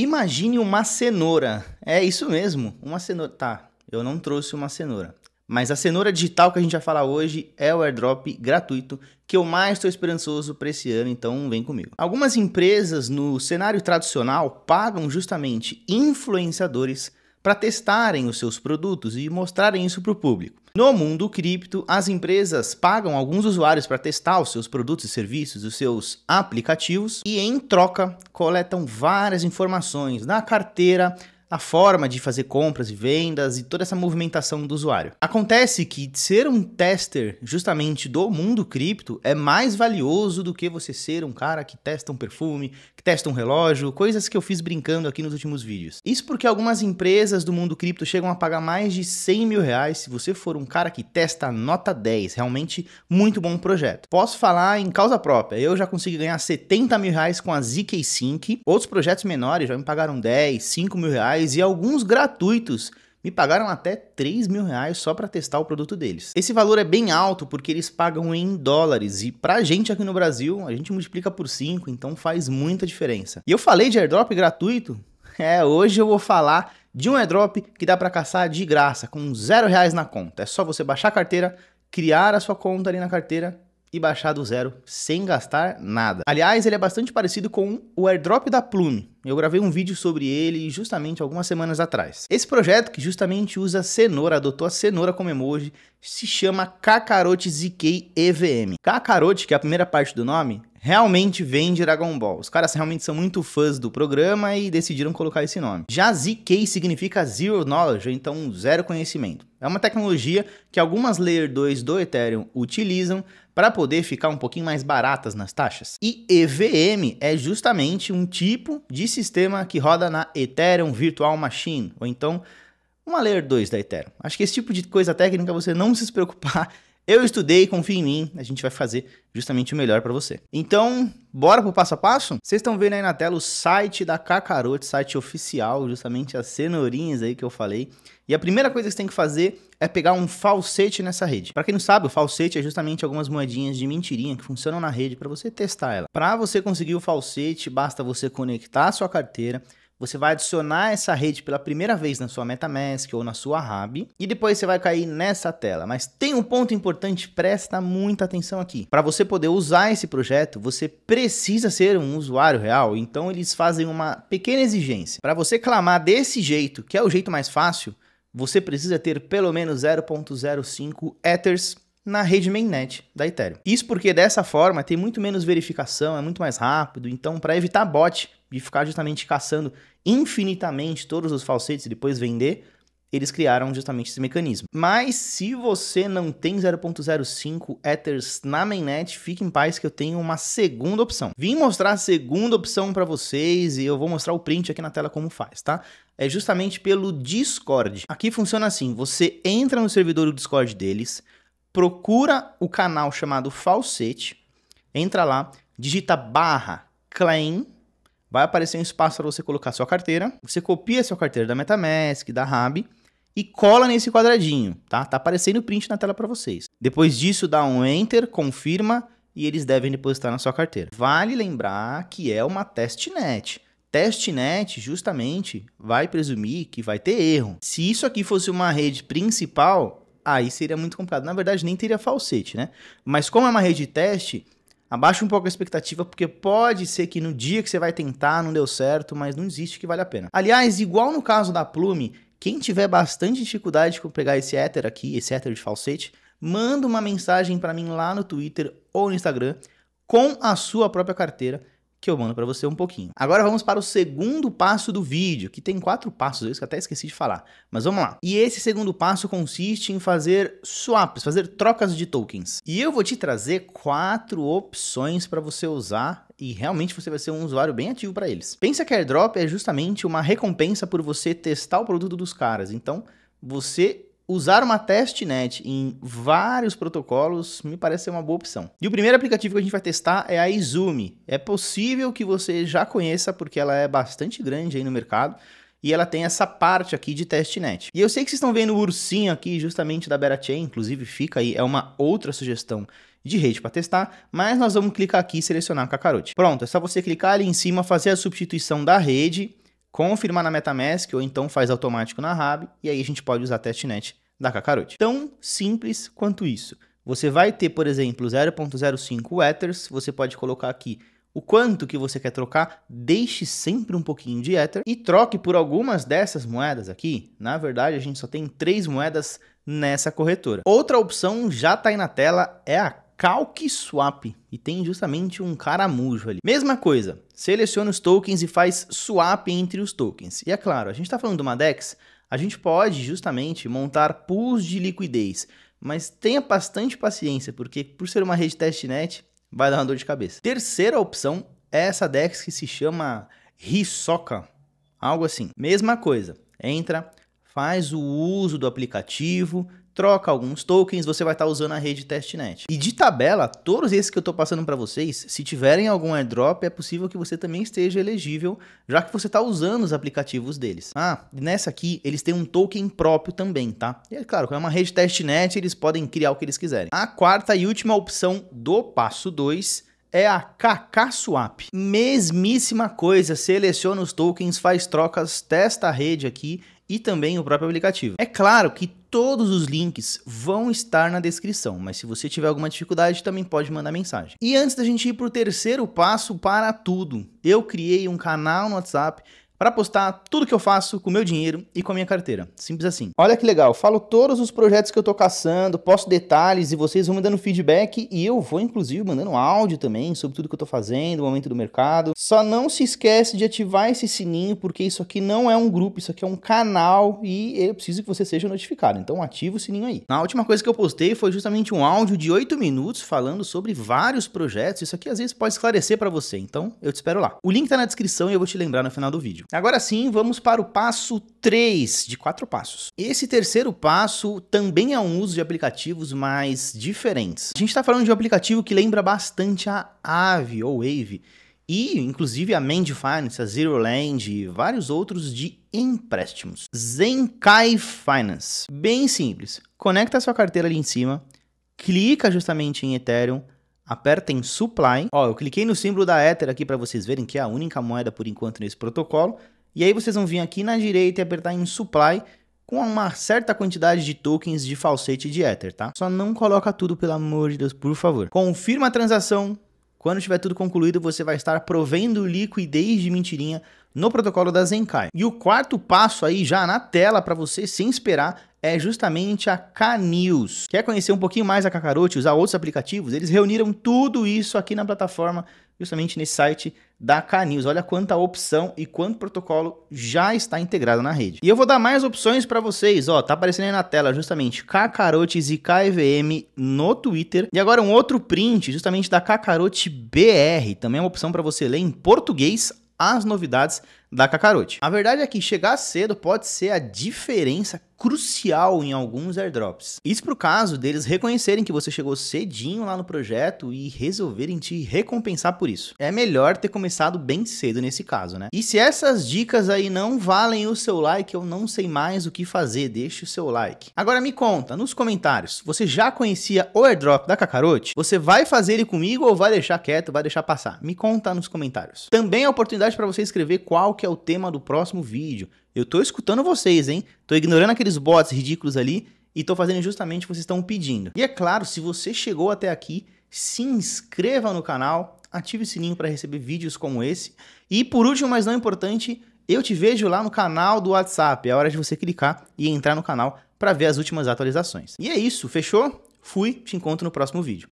Imagine uma cenoura. É isso mesmo, uma cenoura. Tá, eu não trouxe uma cenoura. Mas a cenoura digital que a gente vai falar hoje é o airdrop gratuito que eu mais estou esperançoso para esse ano, então vem comigo. Algumas empresas no cenário tradicional pagam justamente influenciadores para testarem os seus produtos e mostrarem isso para o público. No mundo cripto, as empresas pagam alguns usuários para testar os seus produtos e serviços, os seus aplicativos, e em troca coletam várias informações da carteira, a forma de fazer compras e vendas e toda essa movimentação do usuário. Acontece que ser um tester justamente do mundo cripto é mais valioso do que você ser um cara que testa um perfume, que testa um relógio, coisas que eu fiz brincando aqui nos últimos vídeos. Isso porque algumas empresas do mundo cripto chegam a pagar mais de 100 mil reais se você for um cara que testa nota 10, realmente muito bom projeto. Posso falar em causa própria, eu já consegui ganhar 70 mil reais com a ZK Sync, outros projetos menores já me pagaram 10, 5 mil reais, e alguns gratuitos. Me pagaram até 3 mil reais só para testar o produto deles. Esse valor é bem alto porque eles pagam em dólares e pra gente aqui no Brasil, a gente multiplica por 5, então faz muita diferença. E eu falei de airdrop gratuito? É, hoje eu vou falar de um airdrop que dá para caçar de graça, com zero reais na conta. É só você baixar a carteira, criar a sua conta ali na carteira e baixar do zero sem gastar nada. Aliás, ele é bastante parecido com o airdrop da Plume. Eu gravei um vídeo sobre ele justamente algumas semanas atrás. Esse projeto, que justamente usa cenoura, adotou a cenoura como emoji, se chama Kakarote ZK EVM. Kakarote, que é a primeira parte do nome, realmente vem Dragon Ball. Os caras realmente são muito fãs do programa e decidiram colocar esse nome. Já ZK significa Zero Knowledge, então zero conhecimento. É uma tecnologia que algumas Layer 2 do Ethereum utilizam para poder ficar um pouquinho mais baratas nas taxas. E EVM é justamente um tipo de sistema que roda na Ethereum Virtual Machine, ou então uma Layer 2 da Ethereum. Acho que esse tipo de coisa técnica você não se preocupar, eu estudei, confia em mim, a gente vai fazer justamente o melhor para você. Então, bora pro passo a passo? Vocês estão vendo aí na tela o site da Cacarote, site oficial, justamente as cenourinhas aí que eu falei. E a primeira coisa que você tem que fazer é pegar um falsete nessa rede. Para quem não sabe, o falsete é justamente algumas moedinhas de mentirinha que funcionam na rede para você testar ela. Para você conseguir o falsete, basta você conectar a sua carteira você vai adicionar essa rede pela primeira vez na sua MetaMask ou na sua Rab e depois você vai cair nessa tela. Mas tem um ponto importante, presta muita atenção aqui. Para você poder usar esse projeto, você precisa ser um usuário real, então eles fazem uma pequena exigência. Para você clamar desse jeito, que é o jeito mais fácil, você precisa ter pelo menos 0.05 Ethers na rede mainnet da Ethereum. Isso porque dessa forma tem muito menos verificação, é muito mais rápido, então para evitar bot, de ficar justamente caçando infinitamente todos os falsetes e depois vender, eles criaram justamente esse mecanismo. Mas se você não tem 0.05 Ethers na mainnet, fique em paz que eu tenho uma segunda opção. Vim mostrar a segunda opção para vocês e eu vou mostrar o print aqui na tela como faz, tá? É justamente pelo Discord. Aqui funciona assim, você entra no servidor do Discord deles, procura o canal chamado Falsete, entra lá, digita barra claim, vai aparecer um espaço para você colocar sua carteira. Você copia sua carteira da MetaMask, da Rab e cola nesse quadradinho, tá? Tá aparecendo o print na tela para vocês. Depois disso, dá um enter, confirma e eles devem depositar na sua carteira. Vale lembrar que é uma testnet. Testnet justamente vai presumir que vai ter erro. Se isso aqui fosse uma rede principal, aí seria muito complicado. Na verdade, nem teria falsete, né? Mas como é uma rede de teste, Abaixa um pouco a expectativa, porque pode ser que no dia que você vai tentar não deu certo, mas não existe que vale a pena. Aliás, igual no caso da Plume, quem tiver bastante dificuldade com pegar esse éter aqui, esse éter de falsete, manda uma mensagem para mim lá no Twitter ou no Instagram com a sua própria carteira que eu mando para você um pouquinho. Agora vamos para o segundo passo do vídeo, que tem quatro passos, isso que eu até esqueci de falar, mas vamos lá. E esse segundo passo consiste em fazer swaps, fazer trocas de tokens. E eu vou te trazer quatro opções para você usar e realmente você vai ser um usuário bem ativo para eles. Pensa que airdrop é justamente uma recompensa por você testar o produto dos caras, então você usar uma testnet em vários protocolos me parece ser uma boa opção. E o primeiro aplicativo que a gente vai testar é a Izumi. É possível que você já conheça porque ela é bastante grande aí no mercado e ela tem essa parte aqui de testnet. E eu sei que vocês estão vendo o ursinho aqui justamente da Berachain, inclusive fica aí, é uma outra sugestão de rede para testar, mas nós vamos clicar aqui e selecionar Kakarote. Pronto, é só você clicar ali em cima, fazer a substituição da rede confirmar na Metamask ou então faz automático na RAB e aí a gente pode usar a testnet da Kakarot. Tão simples quanto isso. Você vai ter, por exemplo, 0.05 Ethers, você pode colocar aqui o quanto que você quer trocar, deixe sempre um pouquinho de Ether e troque por algumas dessas moedas aqui. Na verdade, a gente só tem três moedas nessa corretora. Outra opção já está aí na tela, é a calc swap e tem justamente um caramujo ali. Mesma coisa, seleciona os tokens e faz swap entre os tokens. E é claro, a gente está falando de uma DEX, a gente pode justamente montar pools de liquidez, mas tenha bastante paciência, porque por ser uma rede testnet, vai dar uma dor de cabeça. Terceira opção é essa DEX que se chama Risoca, algo assim. Mesma coisa, entra, faz o uso do aplicativo, troca alguns tokens, você vai estar tá usando a rede testnet. E de tabela, todos esses que eu estou passando para vocês, se tiverem algum airdrop, é possível que você também esteja elegível, já que você está usando os aplicativos deles. Ah, nessa aqui, eles têm um token próprio também, tá? E é claro, é uma rede testnet, eles podem criar o que eles quiserem. A quarta e última opção do passo 2 é a KK Swap. Mesmíssima coisa, seleciona os tokens, faz trocas, testa a rede aqui e também o próprio aplicativo. É claro que Todos os links vão estar na descrição, mas se você tiver alguma dificuldade, também pode mandar mensagem. E antes da gente ir para o terceiro passo para tudo, eu criei um canal no WhatsApp para postar tudo que eu faço com meu dinheiro e com a minha carteira. Simples assim. Olha que legal, falo todos os projetos que eu tô caçando, posto detalhes e vocês vão me dando feedback e eu vou inclusive mandando áudio também sobre tudo que eu tô fazendo, o momento do mercado. Só não se esquece de ativar esse sininho porque isso aqui não é um grupo, isso aqui é um canal e eu preciso que você seja notificado. Então ativa o sininho aí. Na última coisa que eu postei foi justamente um áudio de 8 minutos falando sobre vários projetos. Isso aqui às vezes pode esclarecer para você, então eu te espero lá. O link tá na descrição e eu vou te lembrar no final do vídeo vídeo. Agora sim, vamos para o passo 3 de quatro passos. Esse terceiro passo também é um uso de aplicativos mais diferentes. A gente está falando de um aplicativo que lembra bastante a Ave ou Wave e inclusive a Mend Finance, a Zero Land e vários outros de empréstimos. Zenkai Finance. Bem simples. Conecta a sua carteira ali em cima, clica justamente em Ethereum, aperta em Supply. Ó, eu cliquei no símbolo da Ether aqui para vocês verem que é a única moeda por enquanto nesse protocolo. E aí vocês vão vir aqui na direita e apertar em Supply com uma certa quantidade de tokens de falsete de Ether, tá? Só não coloca tudo, pelo amor de Deus, por favor. Confirma a transação. Quando tiver tudo concluído, você vai estar provendo liquidez de mentirinha no protocolo da Zenkai. E o quarto passo aí já na tela para você sem esperar é justamente a k Quer conhecer um pouquinho mais a Kakarote, usar outros aplicativos? Eles reuniram tudo isso aqui na plataforma, justamente nesse site da k Olha quanta opção e quanto protocolo já está integrado na rede. E eu vou dar mais opções para vocês, ó, tá aparecendo aí na tela justamente Cacarotes e KVM no Twitter. E agora um outro print justamente da Kakarote BR, também é uma opção para você ler em português as novidades da Cacarote. A verdade é que chegar cedo pode ser a diferença crucial em alguns airdrops. Isso pro caso deles reconhecerem que você chegou cedinho lá no projeto e resolverem te recompensar por isso. É melhor ter começado bem cedo nesse caso, né? E se essas dicas aí não valem o seu like, eu não sei mais o que fazer, deixe o seu like. Agora me conta, nos comentários, você já conhecia o airdrop da Cacarote? Você vai fazer ele comigo ou vai deixar quieto, vai deixar passar? Me conta nos comentários. Também a é oportunidade para você escrever qual que que é o tema do próximo vídeo. Eu tô escutando vocês, hein? Tô ignorando aqueles bots ridículos ali e tô fazendo justamente o que vocês estão pedindo. E é claro, se você chegou até aqui, se inscreva no canal, ative o sininho para receber vídeos como esse. E por último, mas não importante, eu te vejo lá no canal do WhatsApp. É hora de você clicar e entrar no canal para ver as últimas atualizações. E é isso, fechou? Fui, te encontro no próximo vídeo.